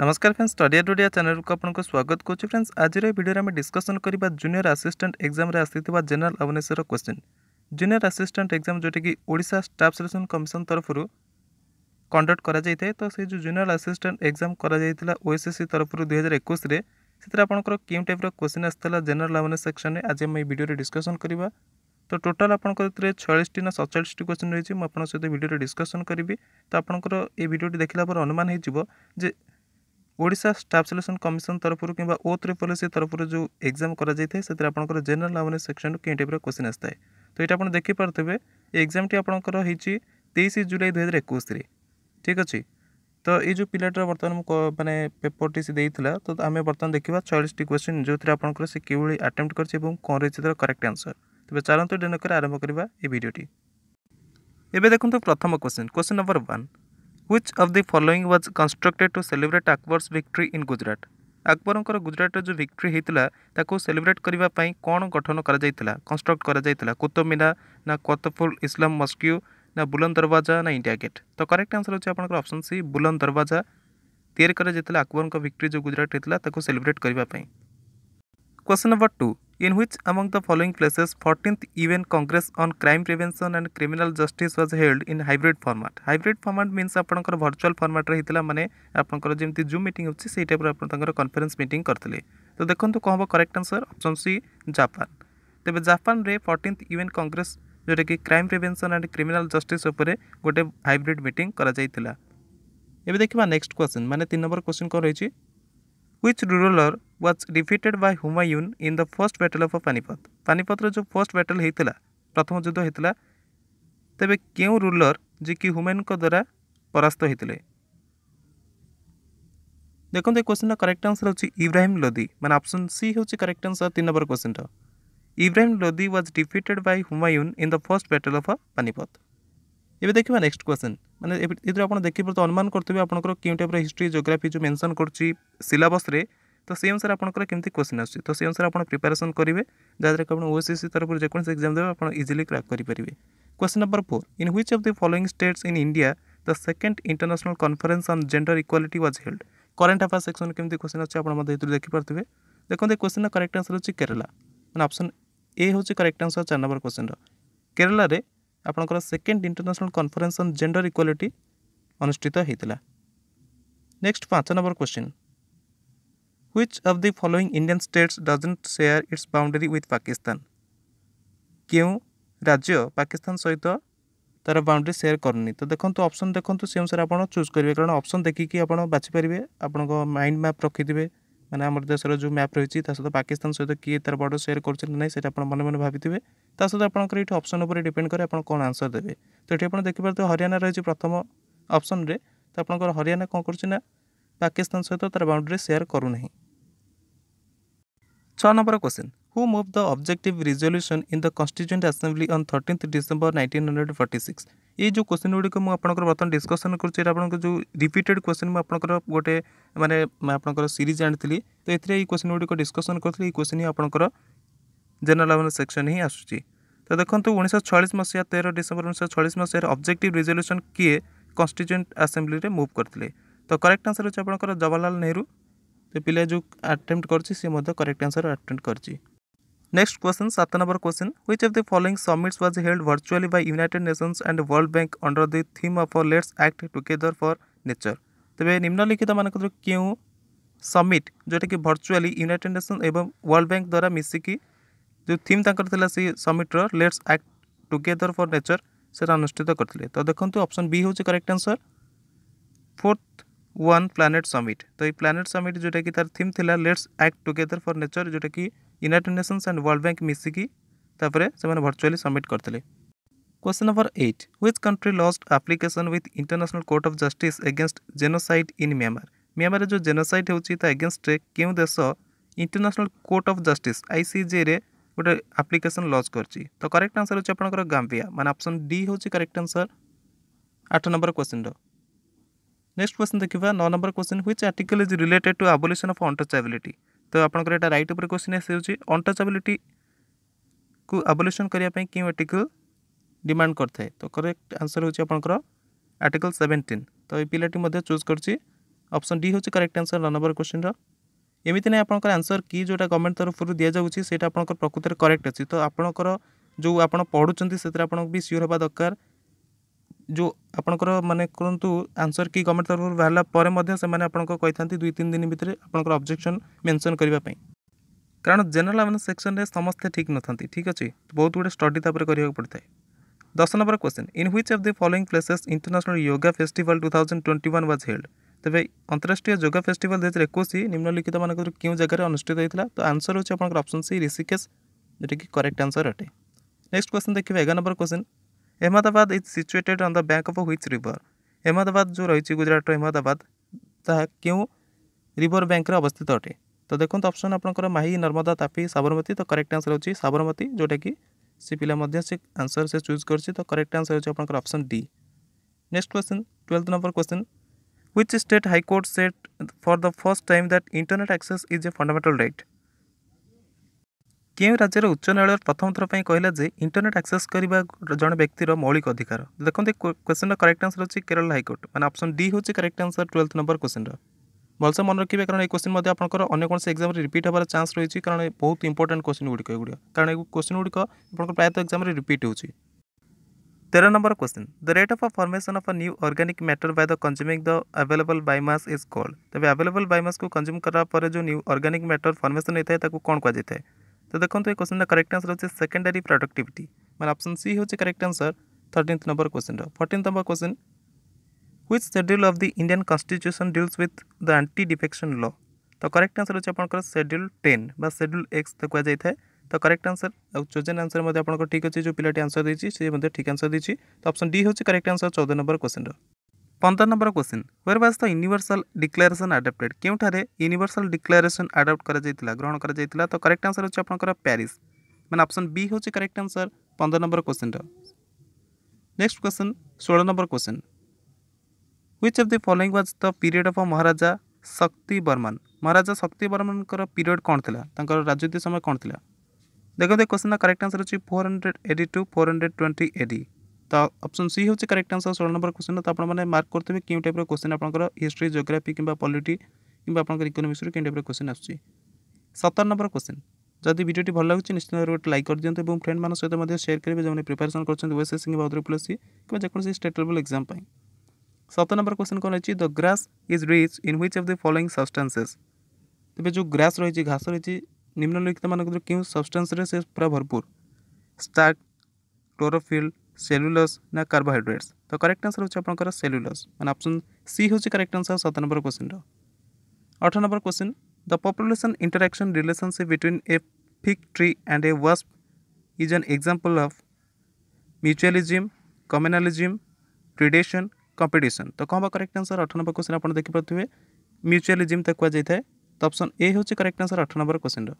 नमस्कार friends study Odia channel को आपको स्वागत करुच्च फ्रेंड्स आज भिडियो आम डिस्कसन करवा जूनियर आसीस्टाट एक्जाम आसवा जेनेल अवनेसर क्वेश्चन जूनियर आसीस्टाट एक्जाम जोटा कि ओडा स्टाफ सिलेक्शन कमिशन तरफ कंडक्ट कर तो से जो जूनियर आसीस्टाट एक्जाम ओएसएससी तरफ दुई हजार एकुश से क्यों टाइप्र क्वेश्चन आसाला जेनेल अवनेस सेक्शन में आज आम भिडियो डिस्कसन करवा तो टोटाल आपंकर छयालीसटी ना सतचालीसटी क्वेश्चन रही है मुझे सहित भिडियो डिस्कसन करी तो आपंकर ये भिडियो देखला पर अनुमान हो ଓଡ଼ିଶା ଷ୍ଟାଫ୍ ସିଲେକ୍ସନ୍ କମିଶନ୍ ତରଫରୁ କିମ୍ବା ଓ ତ୍ରିପଲିସି ତରଫରୁ ଯେଉଁ ଏକ୍ଜାମ୍ କରାଯାଇଥାଏ ସେଥିରେ ଆପଣଙ୍କର ଜେନେରାଲ୍ ଆୱାରନେସ୍ ସେକ୍ସନ୍ରୁ କେଉଁ ଟାଇପ୍ର କ୍ୱେଶ୍ଚିନ୍ ଆସିଥାଏ ତ ଏଇଟା ଆପଣ ଦେଖିପାରୁଥିବେ ଏ ଏକ୍ଜାମ୍ଟି ଆପଣଙ୍କର ହେଇଛି ତେଇଶ ଜୁଲାଇ ଦୁଇହଜାର ଏକୋଇଶରେ ଠିକ୍ ଅଛି ତ ଏଇ ଯେଉଁ ପିଲାଟାର ବର୍ତ୍ତମାନ ମୁଁ ମାନେ ପେପରଟି ସେ ଦେଇଥିଲା ତ ଆମେ ବର୍ତ୍ତମାନ ଦେଖିବା ଛୟାଳିଶଟି କ୍ୱେଶ୍ଚିନ୍ ଯେଉଁଥିରେ ଆପଣଙ୍କର ସେ କିଭଳି ଆଟେମ୍ପ୍ଟ କରିଛି ଏବଂ କ'ଣ ରହିଛି ତା'ର କରେକ୍ଟ ଆନ୍ସର୍ ତେବେ ଚାଲନ୍ତୁ ଡେନକରେ ଆରମ୍ଭ କରିବା ଏ ଭିଡ଼ିଓଟି ଏବେ ଦେଖନ୍ତୁ ପ୍ରଥମ question question number one which of the following was constructed to celebrate Akbar's victory in Gujarat? ଆକବରଙ୍କର ଗୁଜରାଟର ଯେଉଁ ଭିକ୍ଟ୍ରି ହେଇଥିଲା ତାକୁ ସେଲିବ୍ରେଟ୍ କରିବା ପାଇଁ କ'ଣ ଗଠନ କରାଯାଇଥିଲା କନଷ୍ଟ୍ରକ୍ଟ କରାଯାଇଥିଲା କୁତବମିନା ନା କତଫୁଲ ଇସଲାମ ମସ୍କ୍ୟୁ ନା ବୁଲନ୍ଦ ଦରବାଜା ନା ଇଣ୍ଡିଆ ଗେଟ୍ ତ କରେକ୍ଟ ଆନ୍ସର୍ ହେଉଛି ଆପଣଙ୍କର ଅପସନ୍ ସି ବୁଲନ୍ଦ ଦରବାଜା ତିଆରି କରାଯାଇଥିଲା ଆକବରଙ୍କ ଭିକ୍ଟ୍ରି ଯେଉଁ ଗୁଜରାଟ ହେଇଥିଲା ତାକୁ ସେଲିବ୍ରେଟ୍ କରିବା ପାଇଁ Question number 2. In which among the following places 14th UN Congress on Crime Prevention and Criminal Justice was held in hybrid format? Hybrid format means আপনার virtual format রে হিতলা মানে আপনার Zoom meeting হচ্ছে সেই টাইপ রে আপনার তাঙ্কর conference meeting করতলে তো দেখুন কোন হবো correct answer option C Japan তেবে জাপান রে 14th UN Congress যেটা কি crime prevention and criminal justice উপরে গোটে hybrid meeting করা যাইতিলা এবে দেখিবা নেক্সট কোশ্চেন মানে 3 নম্বর কোশ্চেন কোন রইছি which ruler was defeated by Humayun in the first battle of Panipat. Panipat रो जो first battle ହେଇଥିଲା ପ୍ରଥମ ଯୁଦ୍ଧ ହେଇଥିଲା ତେବେ କେଉଁ ରୁଲର ଯିଏକି ହୁମାୟୁନଙ୍କ ଦ୍ୱାରା ପରାସ୍ତ ହୋଇଥିଲେ ଦେଖନ୍ତୁ ଏ କ୍ୱେଶ୍ଚିନ୍ର କରେକ୍ଟ ଆନ୍ସର୍ ହେଉଛି ଇବ୍ରାହିମ୍ ଲୋଦି ମାନେ ଅପସନ୍ ସି ହେଉଛି କରେକ୍ଟ ଆନ୍ସର୍ ତିନି ନମ୍ବର କ୍ୱେଶ୍ଚିନ୍ର Ibrahim Lodi was defeated by Humayun in the first battle of Panipat ଏବେ ଦେଖିବା ନେକ୍ସଟ କ୍ୱେଶ୍ଚିନ୍ ମାନେ ଏଥିରୁ ଆପଣ ତ ଅନୁମାନ କରୁଥିବେ ଆପଣଙ୍କର କେଉଁ ଟାଇପ୍ର ହିଷ୍ଟ୍ରି ଜୋଗ୍ରାଫି ଯେଉଁ ମେନସନ୍ କରୁଛି ସିଲାବସ୍ରେ ତ ସେଇ ଅନୁସାରେ ଆପଣଙ୍କର କେମିତି କୋଶ୍ଚିନ୍ ଆସୁଛି ତ ସେଇ ଅନୁସାରେ ଆପଣ ପ୍ରିପାରେସନ୍ କରିବେ ଯାହାଦ୍ୱାରା କି ଆପଣ ଓଏସ୍ଏସ୍ସି ତରଫରୁ ଯେକୌଣସି ଏକ୍ଜାମ୍ ଦେବେ ଆପଣ ଇଜିଲି କ୍ରାକ୍ କରିପାରିବେ question number four in which of the following states in India the second international conference on gender equality was held current affair section କେମିତି କୋଶ୍ଚିନ୍ ଅଛି ଆପଣ ମଧ୍ୟ ଏଥିରୁ ଦେଖିପାରୁଥିବେ ଦେଖନ୍ତୁ ଏ କୋଶ୍ଚିନ୍ର କରେକ୍ଟ ଆନ୍ସର୍ ହେଉଛି କେରଲା ମାନେ ଅପସନ୍ ଏ ହେଉଛି କରେକ୍ଟ ଆନ୍ସର୍ ଚାରି ନମ୍ବର କୋଶ୍ଚିନ୍ର କେରଲାରେ ଆପଣଙ୍କର second international conference on gender equality ଅନୁଷ୍ଠିତ ହୋଇଥିଲା ନେକ୍ସଟ ପାଞ୍ଚ number question which of the following Indian states doesn't share its boundary with Pakistan কেউ রাজ্য পাকিস্তান সহিত তার বাউন্ডারি সেয়ার করনি তো দেখুন অপসন দেখুন সে অনুসারে আপনার চুজ করবে কারণ অপসন দেখি আপনার বাছি পারবে আপনার মাইন্ড ম্যাপ রক্ষিথে ମାନେ ଆମର ଦେଶର ଯେଉଁ ମ୍ୟାପ୍ ରହିଛି ତା ସହିତ ପାକିସ୍ତାନ ସହିତ କିଏ ତାର ବର୍ଡ଼ର ସେୟାର କରୁଛି ନା ନାହିଁ ସେଇଟା ଆପଣ ମନେ ମନେ ଭାବିଥିବେ ତା ସହିତ ଆପଣଙ୍କର ଏଇଠି ଅପସନ୍ ଉପରେ ଡିପେଣ୍ଡ କରେ ଆପଣ କ'ଣ ଆନ୍ସର୍ ଦେବେ ତ ଏଠି ଆପଣ ଦେଖିପାରୁଥିବେ ହରିୟାଣା ରହିଛି ପ୍ରଥମ ଅପସନ୍ରେ ତ ଆପଣଙ୍କର ହରିୟାଣା କ'ଣ କରୁଛି ନା ପାକିସ୍ତାନ ସହିତ ତାର ବାଉଣ୍ଡରୀ ସେୟାର କରୁନାହିଁ ଛଅ number question who moved the objective resolution in the Constituent Assembly on 13th December 1946. ये जो क्वेश्चन गुड़िक मुझे बर्तमान डिस्कसन करुच्चे जो रिपीटेड क्वेश्चन मुझे गोटे मैंने आप सीरीज आनी तो ये क्वेश्चन गुड़िक डिस्कसन करी क्वेश्चन ही आप জেনারেল আওয়ারনেস সেকশন হি আসুচি তো দেখন্তু উনিশশো ছয়াশ মশিয়া তের ডিসেম্বর উনিশশো ছয়াশ মশিয়ার অবজেক্টিভ রিজল্যুশন কিয়ে কনস্টিটুয়েন্ট আসেম্বলিরে মুভ করলে তো করেক্ট আনসর হচ্ছে আপনার জওয়াহরলাল নেহরু তো পিলা যে আটেম্প্ট করছি সে মধ্যে করেক্ট আনসর আটেম্প্ট করছি Next question, Sat number question. Which of the following summits was held virtually by United Nations and World Bank under the theme of Let's Act Together for Nature? ତେବେ ନିମ୍ନଲିଖିତ ମାନଙ୍କରୁ କେଉଁ summit ଯେଉଁଟାକି virtually United ନେସନ୍ ଏବଂ world bank ଦ୍ୱାରା ମିଶିକି ଯେଉଁ theme ତାଙ୍କର ଥିଲା ସେଇ ସମିଟ୍ର let's act together for nature ସେଟା ଅନୁଷ୍ଠିତ କରିଥିଲେ ତ ଦେଖନ୍ତୁ ଅପସନ୍ ବି ହେଉଛି correct answer fourth one planet summit ତ ଏଇ ପ୍ଲାନେଟ୍ ସମିଟ୍ ଯେଉଁଟାକି ତାର ଥିମ୍ ଥିଲା let's act together for nature ଯେଉଁଟାକି United Nations and World Bank मिसिकी ତାପରେ भर्चुआली सबमिट करते question number eight which country lost application at International Court of Justice against genocide in Myanmar Myanmar जो genocide होची ता against रे केउ देश International Court of Justice ICJ गोटे आप्लिकेसन लॉन्च करची तो करेक्ट आंसर होची आपनकर गाम्बिया माने ऑप्शन डी होची करेक्ट आंसर आठ नंबर क्वेश्चन रेक्स्ट क्वेश्चन देखिबा नौ number question which article is related to abolition of untouchability ତ ଆପଣଙ୍କର ଏଇଟା ରାଇଟ୍ ଉପରେ କ୍ୱେଶ୍ଚିନ୍ ଆସିଯାଉଛି ଅଣ୍ଟଚେବିଲିଟିକୁ ଆବଲ୍ୟୁସନ୍ କରିବା ପାଇଁ କେଉଁ ଆର୍ଟିକଲ୍ ଡିମାଣ୍ଡ କରିଥାଏ ତ କରେକ୍ଟ ଆନ୍ସର୍ ହେଉଛି ଆପଣଙ୍କର ଆର୍ଟିକଲ୍ ସେଭେଣ୍ଟିନ୍ ତ ଏ ପିଲାଟି ମଧ୍ୟ ଚୁଜ୍ କରିଛି ଅପସନ୍ ଡି ହେଉଛି କରେକ୍ଟ ଆନ୍ସର୍ ନ ନମ୍ବର କ୍ୱେଶ୍ଚିନ୍ର ଏମିତି ନାହିଁ ଆପଣଙ୍କର ଆନ୍ସର୍ କି ଯେଉଁଟା ଗଭର୍ଣ୍ଣମେଣ୍ଟ ତରଫରୁ ଦିଆଯାଉଛି ସେଇଟା ଆପଣଙ୍କର ପ୍ରକୃତରେ କରେକ୍ଟ ଅଛି ତ ଆପଣଙ୍କର ଯେଉଁ ଆପଣ ପଢ଼ୁଛନ୍ତି ସେଥିରେ ଆପଣଙ୍କୁ ବି ସିଓର୍ ହେବା ଦରକାର ଯେଉଁ ଆପଣଙ୍କର ମାନେ କରନ୍ତୁ ଆନ୍ସର୍ କି ଗଭର୍ଣ୍ଣମେଣ୍ଟ ତରଫରୁ ବାହାରିଲା ପରେ ମଧ୍ୟ ସେମାନେ ଆପଣଙ୍କ କହିଥାନ୍ତି ଦୁଇ ତିନି ଦିନ ଭିତରେ ଆପଣଙ୍କର ଅବଜେକ୍ସନ୍ ମେନ୍ସନ୍ କରିବା ପାଇଁ କାରଣ ଜେନେରାଲ ଆୱାରନେସ୍ ସେକ୍ସନ୍ରେ ସମସ୍ତେ ଠିକ୍ ନଥାନ୍ତି ଠିକ୍ ଅଛି ବହୁତ ଗୁଡ଼ିଏ ଷ୍ଟଡ଼ି ତାପରେ କରିବାକୁ ପଡ଼ିଥାଏ ଦଶ number question in which of the following places international yoga festival two thousand twenty one was held ତେବେ ଅନ୍ତରାଷ୍ଟ୍ରୀୟ ଯୋଗା ଫେଷ୍ଟିଭାଲ୍ ଯେହେତୁ ହଜାର ଏକୋଇଶ ନିମ୍ନଲିଖିତମାନଙ୍କର କେଉଁ ଜାଗାରେ ଅନୁଷ୍ଠିତ ହୋଇଥିଲା ତ ଆନ୍ସର୍ ହେଉଛି ଆପଣଙ୍କର ଅପସନ୍ ସି ରିଷିକେଶ ଯେଉଁଟାକି କରେକ୍ଟ ଆନ୍ସର୍ ଅଟେ ନେକ୍ସଟ କ୍ୱେଶ୍ଚନ୍ ଦେଖିବା ଏଗାର number question Ahmedabad is situated on the bank of which river Ahmedabad ଯେଉଁ ରହିଛି ଗୁଜରାଟର ଅହମଦାବାଦ ତାହା କେଉଁ ରିଭର୍ ବ୍ୟାଙ୍କରେ ଅବସ୍ଥିତ ଅଟେ ତ ଦେଖନ୍ତୁ ଅପସନ୍ ଆପଣଙ୍କର ମାହି ନର୍ମଦା ତାପି ସାବରମତୀ ତ କରେକ୍ଟ ଆନ୍ସର୍ ହେଉଛି ସାବରମତୀ ଯେଉଁଟାକି ସେ ପିଲା ମଧ୍ୟ ସେ ଆନ୍ସର୍ ସେ ଚୁଜ୍ କରିଛି ତ କରେକ୍ଟ ଆନ୍ସର୍ ହେଉଛି ଆପଣଙ୍କର option D next question twelfth number question which state high court said for the first time that internet access is a fundamental right କେଉଁ ରାଜ୍ୟର ଉଚ୍ଚ ନ୍ୟାୟାଳୟ ପ୍ରଥମ ଥର ପାଇଁ କହିଲା ଯେ ଇଣ୍ଟରନେଟ୍ ଆକ୍ସେସ୍ କରିବା ଜଣେ ବ୍ୟକ୍ତିର ମୌଳିକ ଅଧିକାର ଦେଖନ୍ତୁ କ୍ୱେଶ୍ଚନର କରେକ୍ଟ ଆନ୍ସର ହେଉଛି କେରଳ ହାଇକୋର୍ଟ ମାନେ ଅପସନ୍ ଡି ହେଉଛି କରେକ୍ଟ ଆନ୍ସର ଟୁଏଲ୍ଥ ନମ୍ବର କ୍ୱେଶ୍ଚନର ଭଲସେ ମନେ ରଖିବେ କାରଣ ଏ କ୍ୱେଶ୍ଚନ ମଧ୍ୟ ଆପଣଙ୍କର ଅନ୍ୟ କୌଣସି ଏକ୍ଜାମରେ ରିପିଟ୍ ହେବାର ଚାନ୍ସ ରହିଛି କାରଣ ବହୁତ ଇମ୍ପୋର୍ଟାଣ୍ଟ କ୍ୱେଶ୍ଚନ ଗୁଡ଼ିକ ଏଗୁଡ଼ିକ କାରଣ ଏ କ୍ୱେଶ୍ଚନ ଗୁଡ଼ିକ ଆପଣଙ୍କର ପ୍ରାୟତଃ ଏକ୍ଜାମରେ ରିପିଟ୍ ହେଉଛି ତେର number question the rate of formation of new organic matter by the consuming the available biomass is called ତେବେ ଆଭେଲେବଲ୍ ବାଇମାସ୍କୁ କନ୍ଜ୍ୟୁମ୍ କଲା ପରେ ଯେଉଁ ନ୍ୟୁ ଅର୍ଗାନିକ୍ ମ୍ୟାଟର ଫର୍ମେସନ୍ ହୋଇଥାଏ ତାକୁ କ'ଣ କୁହାଯାଇଥାଏ तो देखो तो ये क्वेश्चन का करेक्ट आंसर होचे सेकेंडरी प्रडक्टिविटी मैंने ऑप्शन सी हूँ correct answer thirteen number question fourteen number question which schedule of the Indian constitution deals with the anti defection law तो करेक्ट आंसर होचे है सेड्यूल टेन बा schedule X देखा जाए तो करेक्ट आंसर आ चोजन आंसर मैं आप ठीक अच्छे जो पिलाटी आंसर देसी सी ठीक आंसर देती तो ऑप्शन डी हूँ करेक्ट आंसर चौदह नंबर क्वेश्चन ପନ୍ଦର number question where was the universal declaration adapted କେଉଁଠାରେ ୟୁନିଭର୍ସାଲ ଡିକ୍ଲାରେସନ୍ ଆଡାପ୍ଟ କରାଯାଇଥିଲା ଗ୍ରହଣ କରାଯାଇଥିଲା ତ କରେକ୍ଟ ଆନ୍ସର୍ ହେଉଛି ଆପଣଙ୍କର ପ୍ୟାରିସ୍ ମାନେ ଅପସନ୍ ବି ହେଉଛି କରେକ୍ଟ ଆନ୍ସର୍ ପନ୍ଦର ନମ୍ବର କ୍ୱେଶ୍ଚିନ୍ର ନେକ୍ସଟ କ୍ୱେଶ୍ଚିନ୍ ଷୋହଳ number question which of the following was the period of Maharaja Shakti Varman Maharaja Shakti ବର୍ମାନଙ୍କର ପିରିୟଡ଼ କ'ଣ ଥିଲା ତାଙ୍କର ରାଜୁତି ସମୟ କ'ଣ ଥିଲା ଦେଖନ୍ତୁ ଏ କ୍ୱେଶ୍ଚିନ୍ର କରେକ୍ଟ ଆନ୍ସର୍ ହେଉଛି four hundred AD to four hundred twenty AD ᱛᱚ অপᱥᱚᱱ ᱥᱤ ହᱚᱪᱮ ᱠᱚᱨᱮᱠᱴ ᱟᱱᱥᱟᱨ 11 ᱱᱚᱢᱵᱚᱨ ᱠᱚᱥᱪᱟᱱ ᱛᱚ ᱟᱯᱱᱚᱢᱟᱱᱮ ᱢᱟᱨᱠ ᱠᱚᱨᱛᱮ ᱢᱮ ᱠᱤᱭᱩ ᱴᱟᱭᱯᱨᱮ ᱠᱚᱥᱪᱟᱱ ᱟᱯᱱᱚᱠᱚ ᱦᱤᱥᱴᱚᱨᱤ ᱡᱚᱜᱨᱟᱯᱷᱤ ᱠᱤᱱᱵᱟ ᱯᱚᱞᱤᱴᱤ ᱠᱤᱱᱵᱟ ᱟᱯᱱᱚᱠᱚ ᱤᱠᱚᱱᱚᱢᱤᱠᱥ ᱨᱮ ᱠᱤᱱ ᱴᱟᱭᱯᱨᱮ ᱠᱚᱥᱪᱟᱱ ᱟᱥᱪᱤ 17 ᱱᱚᱢᱵᱚᱨ ᱠᱚᱥᱪᱟᱱ ᱡᱚᱫᱤ ᱵᱤᱰᱤᱭᱚ ᱴᱤ ᱵᱷᱚᱞ ᱞᱟᱜᱩ ᱪᱤ ᱱᱤᱥᱪᱤᱛᱟᱱ ᱨᱮ ᱜᱚᱴ ᱞᱟᱭᱤᱠ ᱠᱟᱨ ᱫᱤᱭᱟ ᱛᱚ सेल्युलस ना कार्बोहाइड्रेट्स तो करेक्ट आंसर होची आपनकर सेल्युलस माने ऑप्शन सी हूँ करेक्ट आंसर सत नंबर क्वेश्चन रठ number question the population interaction relationship between a fig tree and a wasp is an example of mutualism communalism, predation, competition. तो कह बा करेक्ट आंसर अठ नंबर क्वेश्चन आप देखिपे mutualism कहु जाए तो अप्सन ए हूँ करेक्ट आंसर अठ नंबर क्वेश्चन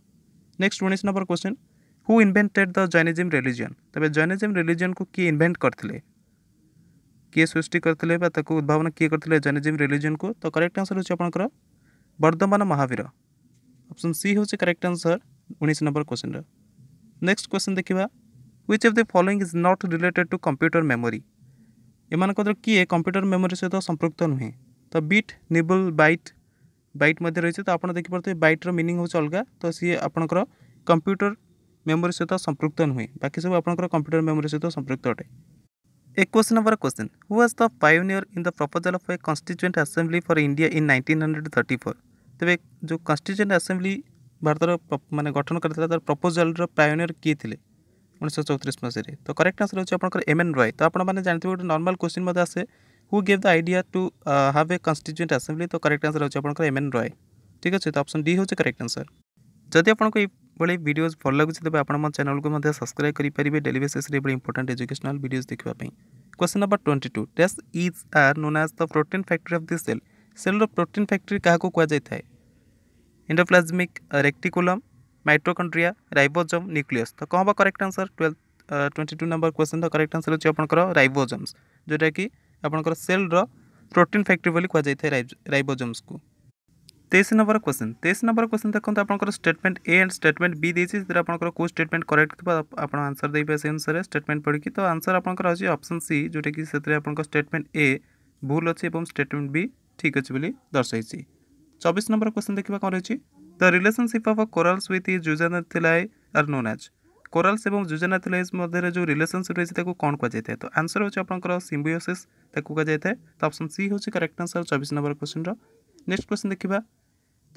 नेक्स्ट उन्नीस number question who invented the Jainism religion तेज जैनिजिम रिलीजन को किए इनभेट करते किए सृष्टि करते उद्भावन किए करते जैनिजिम रिलीजन को तो करेक्ट आंसर हूँ आप बर्धमान महावीर ऑप्शन सी हूँ करेक्ट आंसर उन्नीस नंबर क्वेश्चन नेक्स्ट क्वेश्चन देखा which of the following is not related to computer memory एम किए कंप्यूटर मेमोरी सहित संपृक्त नुहे तो बिट निबुल बैट बैट मध्य रही है तो आप देखिपे बैट्र मिनिंग हूँ अलग तो सी आपंकर कंप्यूटर মেমোরি সহিত ସମ୍ପୃକ୍ତ ନୁହେଁ ବାକି ସବୁ ଆପଣଙ୍କର କମ୍ପ୍ୟୁଟର ମେମୋରି ସହିତ ସମ୍ପୃକ୍ତ ଅଟେ ଏକୋଇଶ number question who was the pioneer in the proposal of a constituent assembly for India in nineteen hundred thirty four ତେବେ ଯେଉଁ କନଷ୍ଟିଚ୍ୟୁଏଣ୍ଟ ଆସେମ୍ବ୍ଲି ଭାରତର ମାନେ ଗଠନ କରିଥିଲା ତା'ର ପ୍ରପୋଜାଲ୍ର ପାୟୋନିୟର କିଏ ଥିଲେ ଉଣେଇଶହ ଚଉତିରିଶ ମସିହାରେ ତ କରେକ୍ଟ ଆନ୍ସର ହେଉଛି ଆପଣଙ୍କର ଏମ୍ ଏନ୍ ରୟ ତ ଆପଣମାନେ ଜାଣିଥିବେ ଗୋଟେ ନର୍ମାଲ କ୍ୱେଶ୍ଚିନ୍ ମଧ୍ୟ ଆସେ who gave the idea to have a constituent assembly ତ କରେକ୍ଟ ଆନ୍ସର ହେଉଛି ଆପଣଙ୍କର ଏମ୍ ଏନ୍ ରୟ ଠିକ୍ ଅଛି ତ ଅପସନ୍ ଡି ହେଉଛି କରେକ୍ଟ ଆନ୍ସର ଯଦି ଆପଣଙ୍କୁ এই বলি ভিডিওস ভাল লাগুছ তপি আপনাল চ্যানেল কো মধ্যে সাবস্ক্রাইব করি পারিবে ডেলি বেস এসরি ইম্পর্ট্যান্ট এডুকেশনাল ভিডিওস দেখিব পা। Question number 22 that is are known as the protein factory of the cell সেলর প্রোটিন ফ্যাক্টরি কা কো কয়া জাইতা। Endoplasmic reticulum mitochondria ribosome nucleus তো কো হবা কারেক্ট আনসার 12 22 নাম্বার কোয়েশ্চন দা কারেক্ট আনসার হছে আপন করা রাইবোসোমস জেরা কি আপন করা সেলর প্রোটিন ফ্যাক্টরি বলি কয়া জাইতা রাইবোসোমস কো तेईस नंबर क्वेश्चन तेईस नंबर क्वेश्चन देखते आप statement A and statement B देती है आप स्टेटमेंट करेक्ट थी आप आंसर देपे से अनुसार स्टेटमेंट पढ़ी तो आंसर आपंकर अच्छी सी जोटा कि स्टेटमेंट ए भूल अच्छी और स्टेटमेंट बी ठीक अच्छे दर्शाई चौबीस नंबर क्वेश्चन देखा कौन रही the relationship of corals with थी आर नोन एज कोराल्स और थी मध्य जो रिलेसनशिप रही है कौन जाए तो आंसर होती आपंकर सिम्बिओसीस जाए तो अप्सन सी हूँ करेक्ट आंसर चौबीस नंबर क्वेश्चन रेक्स्ट क्वेश्चन देखा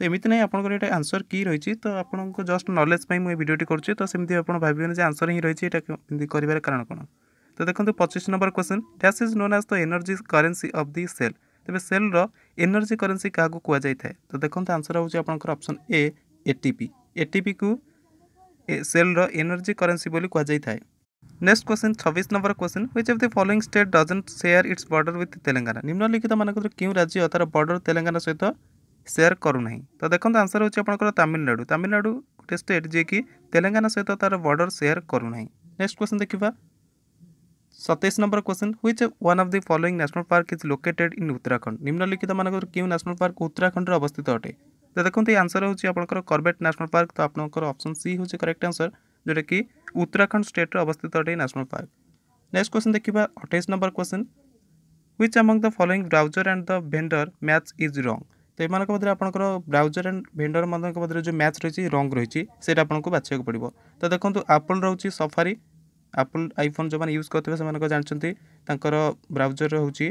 তো ଏମିତି ନାହିଁ ଆପଣଙ୍କର ଏଇଟା ଆନ୍ସର୍ କି ରହିଛି ତ ଆପଣଙ୍କ ଜଷ୍ଟ ନଲେଜ୍ ପାଇଁ ମୁଁ ଏ ଭିଡ଼ିଓଟି କରୁଛି ତ ସେମିତି ଆପଣ ଭାବିବେନି ଯେ ଆନ୍ସର୍ ହିଁ ରହିଛି ଏଇଟା ଏମିତି କରିବାର କାରଣ କ'ଣ ତ ଦେଖନ୍ତୁ ପଚିଶ number question dash is known as the energy currency of the cell ତେବେ ସେଲ୍ର ଏନର୍ଜି କରେନ୍ସି କାହାକୁ କୁହାଯାଇଥାଏ ତ ଦେଖନ୍ତୁ ଆନ୍ସର୍ ହେଉଛି ଆପଣଙ୍କର ଅପ୍ସନ୍ ଏ ଏଟିପି ଏଟିପିକୁ ସେଲ୍ର ଏନର୍ଜି କରେନ୍ସି ବୋଲି କୁହାଯାଇଥାଏ ନେକ୍ସଟ କ୍ୱେଶ୍ଚନ୍ ଛବିଶ number question which of the following state doesn't share its border with Telangana ନିମ୍ନଲିଖିତ ମାନଙ୍କର କେଉଁ ରାଜ୍ୟ ତା'ର ବର୍ଡ଼ର୍ ତେଲେଙ୍ଗାନା ସହିତ ସେୟାର କରୁନାହିଁ ତ ଦେଖନ୍ତୁ ଆନ୍ସର୍ ହେଉଛି ଆପଣଙ୍କର ତାମିଲନାଡ଼ୁ ତାମିଲନାଡ଼ୁ ଗୋଟେ ଷ୍ଟେଟ୍ ଯିଏକି ତେଲେଙ୍ଗାନା ସହିତ ତା'ର ବର୍ଡ଼ର ସେୟାର କରୁନାହିଁ ନେକ୍ସଟ କ୍ୱେଶ୍ଚନ୍ ଦେଖିବା ସତେଇଶ number question which one of the following national park is located in Uttarakhand ନିମ୍ନଲିଖିତମାନଙ୍କର ମାନଙ୍କର କେଉଁ ନ୍ୟାସନାଲ୍ ପାର୍କ ଉତ୍ତରାଖଣ୍ଡରେ ଅବସ୍ଥିତ ଅଟେ ତ ଦେଖନ୍ତୁ ଏଇ ଆନ୍ସର୍ ହେଉଛି ଆପଣଙ୍କର କର୍ବେଟ୍ ନ୍ୟାସନାଲ୍ ପାର୍କ ତ ଆପଣଙ୍କର ଅପସନ୍ ସି ହେଉଛି କରେକ୍ଟ ଆନ୍ସର୍ ଯେଉଁଟାକି ଉତ୍ତରାଖଣ୍ଡ ଷ୍ଟେଟ୍ରେ ଅବସ୍ଥିତ ଅଟେ ନ୍ୟାସନାଲ୍ ପାର୍କ ନେକ୍ସଟ କ୍ୱେଶ୍ଚନ୍ ଦେଖିବା ଅଠେଇଶ number question which among the following browser and the vendor match is wrong ଏମାନଙ୍କ ମଧ୍ୟରେ ଆପଣଙ୍କର ବ୍ରାଉଜର୍ ଆଣ୍ଡ ଭେଣ୍ଡରମାନଙ୍କ ମଧ୍ୟରେ ଯେଉଁ ମ୍ୟାଚ୍ ରହିଛି ରଙ୍ଗ ରହିଛି ସେଇଟା ଆପଣଙ୍କୁ ବାଛିବାକୁ ପଡ଼ିବ ତ ଦେଖନ୍ତୁ ଆପଲ୍ ରହୁଛି ସଫାରି ଆପଲ୍ ଆଇଫୋନ୍ ଯେଉଁମାନେ ୟୁଜ୍ କରୁଥିବେ ସେମାନଙ୍କ ଜାଣିଛନ୍ତି ତାଙ୍କର ବ୍ରାଉଜର୍ ହେଉଛି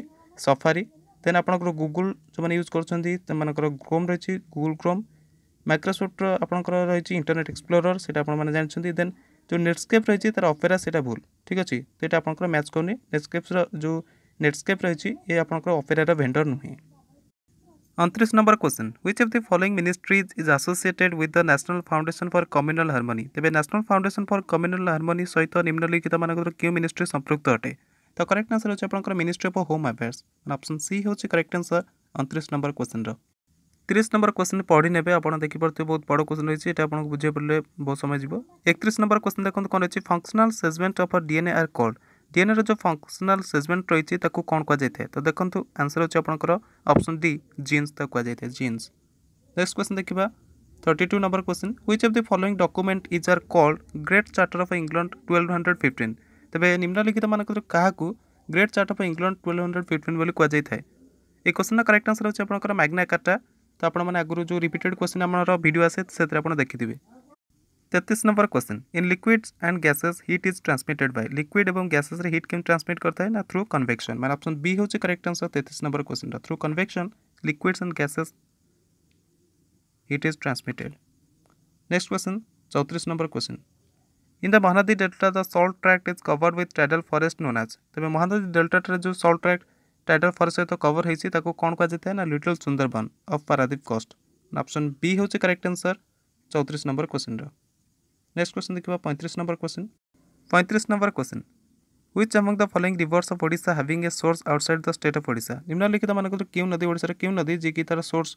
ସଫାରି ଦେନ୍ ଆପଣଙ୍କର ଗୁଗୁଲ୍ ଯେଉଁମାନେ ୟୁଜ୍ କରୁଛନ୍ତି ସେମାନଙ୍କର କ୍ରୋମ୍ ରହିଛି ଗୁଗୁଲ୍ କ୍ରୋମ୍ ମାଇକ୍ରୋସଫ୍ଟର ଆପଣଙ୍କର ରହିଛି ଇଣ୍ଟରନେଟ୍ ଏକ୍ସପ୍ଲୋରର ସେଇଟା ଆପଣମାନେ ଜାଣିଛନ୍ତି ଦେନ୍ ଯେଉଁ ନେଟ୍ସ୍କେପ୍ ରହିଛି ତା'ର ଅପେରା ସେଇଟା ଭୁଲ ଠିକ୍ ଅଛି ସେଇଟା ଆପଣଙ୍କର ମ୍ୟାଚ୍ କରୁନି ନେଟ୍ସ୍କେପ୍ସର ଯେଉଁ ନେଟ୍ସ୍କେପ୍ ରହିଛି ଏ ଆପଣଙ୍କର ଅପେରାର ଭେଣ୍ଡର ନୁହେଁ उनतीस number question which of the following ministries is associated with the national foundation for communal harmony तेज national foundation for communal harmony सहित निम्नलिखित मानकर क्यों मिनिस्ट्री संपृक्त अटे तो करेक्ट आंसर होती आप ministry of home affairs option C हूँ करेक्ट आंसर अणतीस नंबर क्वेश्चन तीस नंबर क्वेश्चन पढ़ी ने आज देखिपे बहुत बड़ क्वेश्चन रही है आपको बुझे पड़े बहुत समय जीव एक नंबर क्वेश्चन देखते कौन अच्छी functional segment of DNA are called ডিএନ୍ଏର ଯେଉଁ ଫଙ୍କସନାଲ୍ ସେଗମେଣ୍ଟ ରହିଛି ତାକୁ କ'ଣ କୁହାଯାଇଥାଏ ତ ଦେଖନ୍ତୁ ଆନ୍ସର୍ ହେଉଛି ଆପଣଙ୍କର ଅପସନ୍ ଡି ଜିନ୍ସ ତାକୁ କୁହାଯାଇଥାଏ ଜିନ୍ସ ନେକ୍ସଟ କ୍ୱେଶ୍ଚନ୍ ଦେଖିବା thirty two number question which of the following document is are called great charter of England twelve hundred fifteen तेज निम्नलिखित मानक काहाकू great chart of England twelve hundred fifteen बोली कहुई था ये क्वेश्चन करेक्ट आंसर होगी आपंकर मैग्ना कार्टा तो आपण मैंने आगुरी जो रिपीटेड क्वेश्चन आम भिड आसे से देखिथे तेतीस number question in liquids and gases heat is transmitted by liquid और गैसेस हीट कम ट्रांसमिट करता है ना थ्रू कन्वेक्शन मैंने ऑप्शन बी हो करेक्ट आंसर तेतीस number question through convection liquids and gases heat is transmitted next question चौतीस number question in the Mahanadi delta the salt tract is covered with tidal forest known as तेज महानदी टे जो salt tract tidal forest सहित cover होती कौन है ना little Sundarban of Paradip coast option B हूँ करेक्ट आंसर चौतीस नंबर क्वेश्चन ନେକ୍ସଟ କ୍ୱେଶ୍ଚନ୍ ଦେଖିବା ପଇଁତିରିଶ ନମ୍ବର କ୍ୱେଶ୍ଚନ୍ ପଇଁତିରିଶ number question which among the following rivers of Odisha having a source outside the state of Odisha ନିମ୍ନଲିଖିତ ମାନଙ୍କର କେଉଁ ନଦୀ ଓଡ଼ିଶାର କେଉଁ ନଦୀ ଯିଏକି ତା'ର ସୋର୍ସ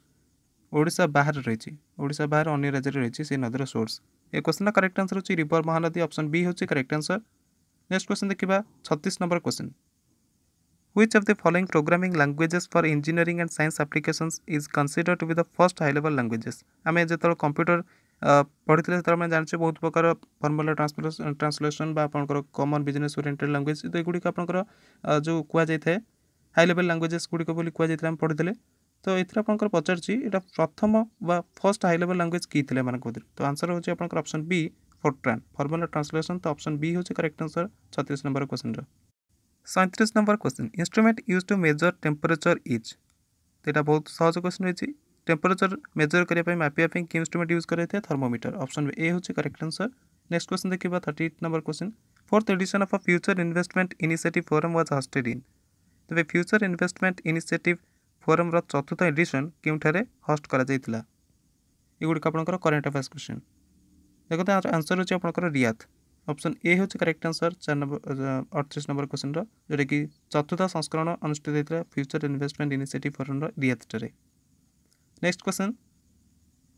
ଓଡ଼ିଶା ବାହାରେ ରହିଛି ଓଡ଼ିଶା ବାହାରେ ଅନ୍ୟ ରାଜ୍ୟରେ ରହିଛି ସେହି ନଦୀର ସୋର୍ସ ଏ କ୍ୱେଶ୍ଚନ୍ର କରେକ୍ଟ ଆନ୍ସର ହେଉଛି ରିଭର ମହାନଦୀ ଅପସନ୍ ବି ହେଉଛି କରେକ୍ଟ ଆନ୍ସର ନେକ୍ସଟ କ୍ୱେଶ୍ଚନ୍ ଦେଖିବା ଛତିଶ number question which of the following programming languages for engineering and science applications is considered to be the first high level languages ଆମେ ଯେତେବେଳେ computer ପଢ଼ିଥିଲେ ସେତେବେଳେ ଆମେ ଜାଣିଛେ ବହୁତ ପ୍ରକାର ଫର୍ମୁଲା ଟ୍ରାନ୍ସଲେସନ୍ ବା ଆପଣଙ୍କର କମନ୍ ବିଜନେସ୍ ଓରିଏଣ୍ଟେଡ଼ ଲାଙ୍ଗୁଏଜ୍ ତ ଏଗୁଡ଼ିକ ଆପଣଙ୍କର ଯେଉଁ କୁହାଯାଇଥାଏ ହାଇ ଲେଭେଲ୍ ଲାଙ୍ଗୁଏଜେସ୍ ଗୁଡ଼ିକ ବୋଲି କୁହାଯାଇଥିଲା ଆମେ ପଢ଼ିଥିଲେ ତ ଏଥିରେ ଆପଣଙ୍କର ପଚାରୁଛି ଏଇଟା ପ୍ରଥମ ବା ଫର୍ଷ୍ଟ ହାଇ ଲେଭେଲ୍ ଲାଙ୍ଗୁଏଜ୍ କି ଥିଲା ଏମାନଙ୍କ ଭିତରେ ତ ଆନ୍ସର୍ ହେଉଛି ଆପଣଙ୍କର option B Fortran formula translation ତ ଅପସନ୍ ବି ହେଉଛି କରେକ୍ଟ ଆନ୍ସର୍ ଛତିଶ ନମ୍ବର କୋଶ୍ଚିନ୍ର ସଇଁତିରିଶ number question instrument use to measure temperature is ଏଇଟା ବହୁତ ସହଜ କୋଶ୍ଚିନ୍ ରହିଛି টেମ୍ପରେଚର ମେଜର କରିବା ପାଇଁ ମାପିବା ପାଇଁ କି ଇନଷ୍ଟ୍ରୁମେଣ୍ଟ ୟୁଜ୍ କରାଯାଇଥାଏ ଥର୍ମୋମିଟର ଅପସନ୍ ଏ ହେଉଛି କରେକ୍ଟ ଆନ୍ସର ନେକ୍ସଟ କ୍ୱେଶ୍ଚନ୍ ଦେଖିବା thirty eight number question fourth edition of future investment initiative forum was hosted in ତେବେ ଫ୍ୟୁଚର୍ ଇନଭେଷ୍ଟମେଣ୍ଟ ଇନିସିଏଟିଭ୍ ଫୋରମ୍ର ଚତୁର୍ଥ ଏଡିସନ୍ କେଉଁଠାରେ ହଷ୍ଟ କରାଯାଇଥିଲା ଏଗୁଡ଼ିକ ଆପଣଙ୍କର କରେଣ୍ଟ ଆଫେୟାର୍ସ କ୍ୱେଶ୍ଚନ୍ ଦେଖନ୍ତୁ ଆନ୍ସର ହେଉଛି ଆପଣଙ୍କର ରିୟାତ ଅପସନ୍ ଏ ହେଉଛି କରେକ୍ଟ ଆନ୍ସର ଚାରି ନମ୍ବର ଅଠତିରିଶ ନମ୍ବର କ୍ୱେଶ୍ଚନ୍ର ଯେଉଁଟାକି ଚତୁର୍ଥ ସଂସ୍କରଣ ଅନୁଷ୍ଠିତ ହୋଇଥିଲା ଫ୍ୟୁଚର୍ ଇନଭେଷ୍ଟମେଣ୍ଟ ଇନିସିଏଟିଭ୍ ଫୋରମ୍ର ରିୟାତ୍ଠାରେ next question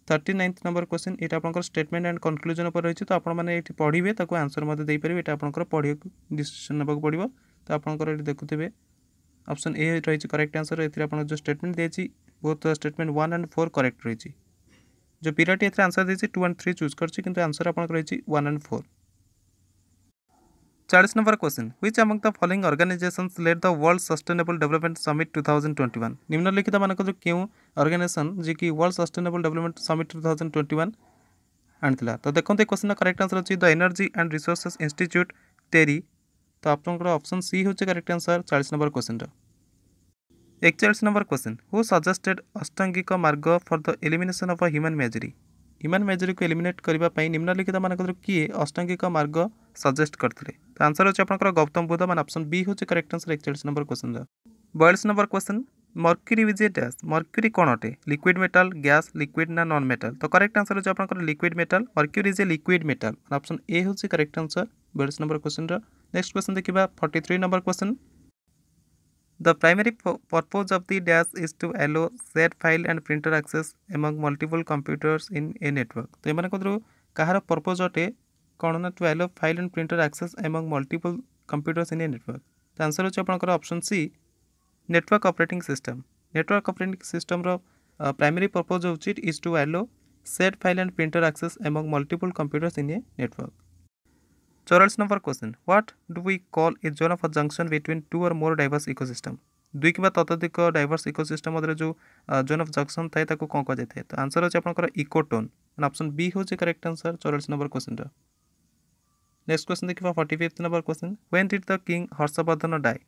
thirty ninth number question ये आप स्टेटमेंट एंड कनक्लूजन पर रही तो आपने ये पढ़े ताको आंसर मत देपर ये आप पढ़े डिसीजन नाक पड़ो तो आपंकर देखुए অপশন এ রয়েছে করেক্ট আনসর এতে আপনার যে স্টেটমেন্ট দিয়েছি বহুত statement one and four correct রয়েছে যে পিলাটি এতে আনসার দিয়েছি টু অ্যান্ড থ্রি চুজ করছি কিন্তু আনসার আপনার রয়েছে ওয়ান অ্যান্ড ফোর चालीस number question which among the following organisation led the world sustainable development summit two thousand twenty one निम्नलिखित मानक जो क्यों अर्गानाइजेसन जी कि world sustainable development summit two thousand twenty one आनी तो देखते क्वेश्चन करेक्ट आंसर अच्छी the energy and resources institute TERI तो आपंकर ऑप्शन सी हूँ करेक्ट आंसर चालीस नंबर क्वेश्चन एकचाश नंबर क्वेश्चन हु सजेस्टेड अष्टांगिक मार्ग for the elimination of a human misery human misery को एलिमेट करने निम्नलिखित मान किए अष्टांगिक मार्ग सजेस्ट करते तो आंसर होगी आप गौतम बुद्ध मैं अपसन बी हूँ करेक्ट आंसर एकचाश नंबर क्वेश्चन बयालीस number question mercury is a dash mercury कौन अटे लिक्विड मेटाल गैस लिक्विड ना नन मेटाल तो करेक्ट आंसर होगी आप liquid metal mercury is a liquid metal option A हूँ करेक्ट आंसर बयालीस नंबर क्वेश्चन रेक्स क्वेश्चन देखा forty three number question The primary purpose of the dash is to allow shared file and printer access among multiple computers in a network. तो ये कदर कहार purpose अटे कौन ना to allow file and printer access among multiple computers in a network तो answer होची option C network operating system network operating system रो primary purpose होची is to allow set file and printer access among multiple computers in a network Chorals number question. What do we call a zone of a junction between two or more diverse ecosystem? ଦୁଇ କିମ୍ବା ତତୋଧିକ diverse ecosystem ମଧ୍ୟରେ ଯେଉଁ zone of ଜକ୍ସନ୍ ଥାଏ ତାକୁ କ'ଣ କୁହାଯାଇଥାଏ ତ answer ହେଉଛି ଆପଣଙ୍କର ଇକୋଟୋନ୍ ମାନେ ଅପସନ୍ ବି ହେଉଛି କରେକ୍ଟ ଆନ୍ସର ଚଉରାଳିଶ ନମ୍ବର କ୍ୱେଶ୍ଚିନ୍ର ନେକ୍ସଟ କ୍ୱେଶ୍ଚିନ୍ ଦେଖିବା forty fifth number question when did the king Harshavardhana die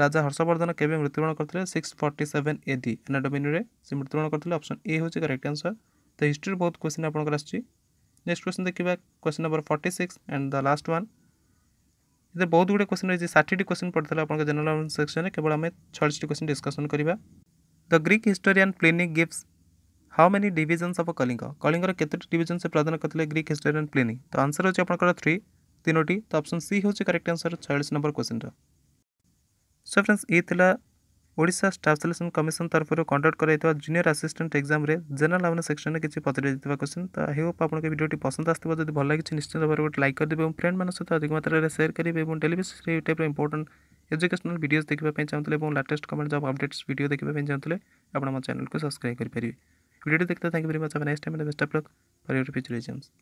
ରାଜା ହର୍ଷବର୍ଦ୍ଧନ କେବେ ମୃତ୍ୟୁବରଣ କରିଥିଲେ six forty seven A D ଏନାଡୋମିନିରେ ସେ ମୃତ୍ୟୁବରଣ କରିଥିଲେ ଅପସନ୍ ଏ ହେଉଛି କରେକ୍ଟ ଆନ୍ସର ତ ହିଷ୍ଟ୍ରିରୁ ବହୁତ କ୍ୱେଶ୍ଚିନ୍ ଆପଣଙ୍କର ଆସିଛି नेक्स्ट क्वेश्चन देखा question number forty six and the last one ये बहुत गुड़े क्वेश्चन रही है षाठी क्वेश्चन पड़ता आपको जेनेल सेक्शन में केवल आम छयास क्वेश्चन डिस्कसन करवा the Greek historian Pliny gives how many divisions of Kalinga कलिंगर केतोटी डिविजन से प्रदान करते ग्रीक हिस्टोरियन प्लेनी तो आंसर होची आप थ्री तीनोटी तो ऑप्शन सी होची करेक्ट आंसर छयास नंबर क्वेश्चन रो सो फ्रेंड्स ये ଓଡ଼ିଶା ଷ୍ଟାଫ୍ ସିଲେକ୍ସନ୍ କମିଶନ୍ ତରଫରୁ କଣ୍ଡକ୍ଟ କରାଯାଇଥିବା ଜୁନିୟର ଆସିଷ୍ଟାଣ୍ଟ ଏକ୍ଜାମ୍ରେ ଜେନେରାଲ୍ ଆୱାରନେସ୍ ସେକ୍ସନ୍ରେ କିଛି ପଚରାଯାଇଥିବା କ୍ୱେଶ୍ଚନ୍ ତ ଆଇ ହୋପ୍ ଆପଣଙ୍କ ଭିଡ଼ିଓଟି ପସନ୍ଦ ଆସିଥିବ ଯଦି ଭଲ ଲାଗିଛି ନିଶ୍ଚିତ ଭାବରେ ଗୋଟେ ଲାଇକ୍ କରିଦେବେ ଏବଂ ଫ୍ରେଣ୍ଡମାନଙ୍କ ସହିତ ଅଧିକ ମାତ୍ରାରେ ସେୟାର କରିବେ ଏବଂ ଟେଲିଭିଜନରେ ଏହି ଟାଇପ୍ର ଇମ୍ପୋର୍ଟାଣ୍ଟ ଏଜୁକେସନାଲ୍ ଭିଡ଼ିଓଜ୍ ଦେଖିବା ପାଇଁ ଚାହୁଁଥିଲେ ଏବଂ latest comment job updates video ଦେଖିବା ପାଇଁ ଚାହୁଁଥିଲେ ଆପଣ ଆମ ଚ୍ୟାନେଲକୁ ସବସ୍କ୍ରାଇବ୍ କରିପାରିବେ ଭିଡ଼ିଓ ଦେଖିତେ ଥ୍ୟାଙ୍କ ଭେରି ମଚ୍ ଆମେ next time best of luck for your future exams